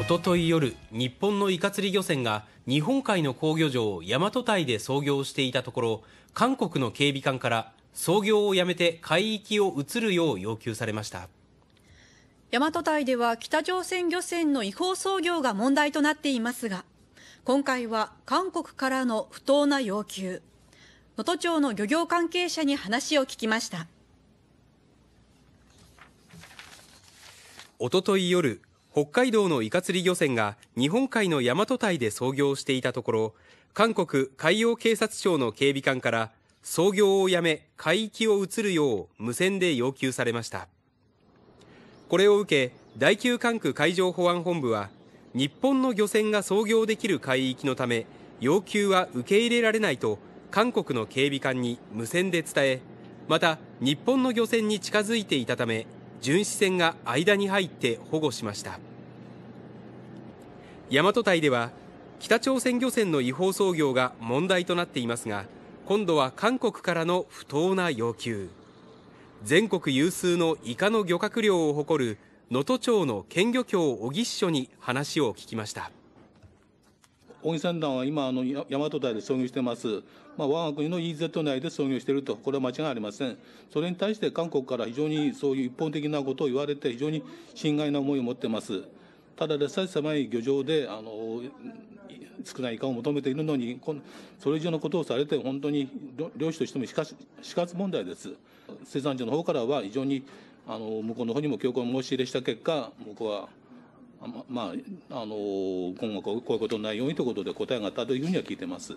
おととい夜日本のイカ釣り漁船が日本海の工業場大和台で操業していたところ韓国の警備艦から操業をやめて海域を移るよう要求されました大和台では北朝鮮漁船の違法操業が問題となっていますが今回は韓国からの不当な要求能登町の漁業関係者に話を聞きましたおととい夜北海道のイカ釣り漁船が日本海の大和隊で操業していたところ韓国海洋警察庁の警備官から操業をやめ海域を移るよう無線で要求されましたこれを受け第9管区海上保安本部は日本の漁船が操業できる海域のため要求は受け入れられないと韓国の警備官に無線で伝えまた日本の漁船に近づいていたため巡視船が間に入って保護しました大和堆では北朝鮮漁船の違法操業が問題となっていますが今度は韓国からの不当な要求全国有数のイカの漁獲量を誇る能登町の県漁協小木支所に話を聞きました小木船団は今あの大和台で操業してます、まあ、我が国の EZ 内で操業しているとこれは間違いありませんそれに対して韓国から非常にそういう一方的なことを言われて非常に心外な思いを持ってますただでさえ狭い漁場であの少ないイカを求めているのにそれ以上のことをされて本当に漁師としても死活問題です生産者の方からは非常にあの向こうの方にも強行申し入れした結果向こうはまあ、あの今後こういうことのないようにということで答えがあったというふうには聞いてます。